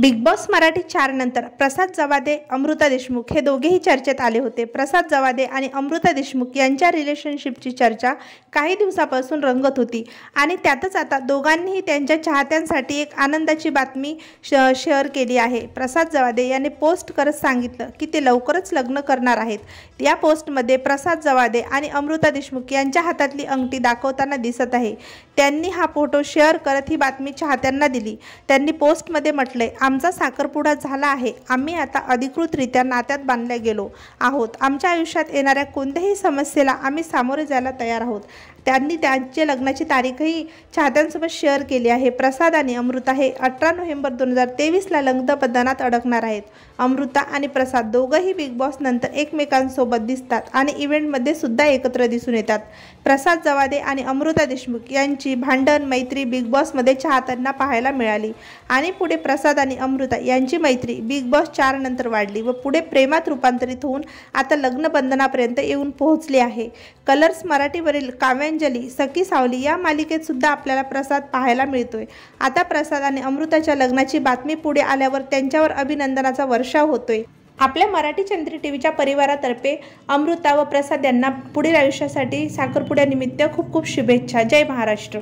big boss Marathi चारनंतर नंतर प्रसाद जवादे अमृता देशमुख हे दोघेही चर्चेत आले होते प्रसाद जवादे आणि अमृता देशमुख यांच्या रिलेशनशिपची चर्चा काही दिवसापासून रंगत होती आणि त्यातच आता दोघांनीही त्यांच्या चाहत्यांसाठी एक आनंदाची बातमी श शेअर केली आहे प्रसाद जवादे यांनी पोस्ट करत सांगितलं की ते लवकरच लग्न करणार आहेत या पोस्टमध्ये प्रसाद जवादे आणि अमृता देशमुख यांच्या हातातली अंगठी दाखवताना दिसत आहे त्यांनी हा फोटो शेअर करत ही बातमी चाहत्यांना दिली त्यांनी पोस्टमध्ये म्हटले आमचा साखरपुडा झाला आहे आम्ही आता अधिकृतरित्या नात्यात बांधल्या गेलो आहोत आमच्या आयुष्यात येणाऱ्या कोणत्याही समस्येला आम्ही सामोरे जायला तयार आहोत त्यांनी त्यांचे लग्नाची तारीखही चाहत्यांसोबत शेअर केली आहे प्रसाद आणि अमृता हे अठरा नोव्हेंबर दोन हजार तेवीसला लग्नपदानात अडकणार आहेत अमृता आणि प्रसाद दोघंही बिग बॉस नंतर एकमेकांसोबत दिसतात आणि इव्हेंटमध्ये सुद्धा एकत्र दिसून येतात प्रसाद जवादे आणि अमृता देशमुख यांची भांडण मैत्री बिग बॉसमध्ये चाहत्यांना पाहायला मिळाली आणि पुढे प्रसाद आणि आणि अमृता यांची मैत्री बिग बॉस चार नंतर वाढली व पुढे प्रेमात रूपांतरित होऊन आता लग्नबंधनापर्यंत येऊन पोहोचली आहे कलर्स मराठीवरील काव्यांजली सखी सावली या मालिकेत सुद्धा आपल्याला प्रसाद पाहायला मिळतोय आता प्रसाद आणि अमृताच्या लग्नाची बातमी पुढे आल्यावर त्यांच्यावर अभिनंदनाचा वर्षाव होतोय आपल्या मराठी चंद्री टी व्हीच्या परिवारातर्फे अमृता व प्रसाद यांना पुढील आयुष्यासाठी साखरपुड्यानिमित्त खूप खूप शुभेच्छा जय महाराष्ट्र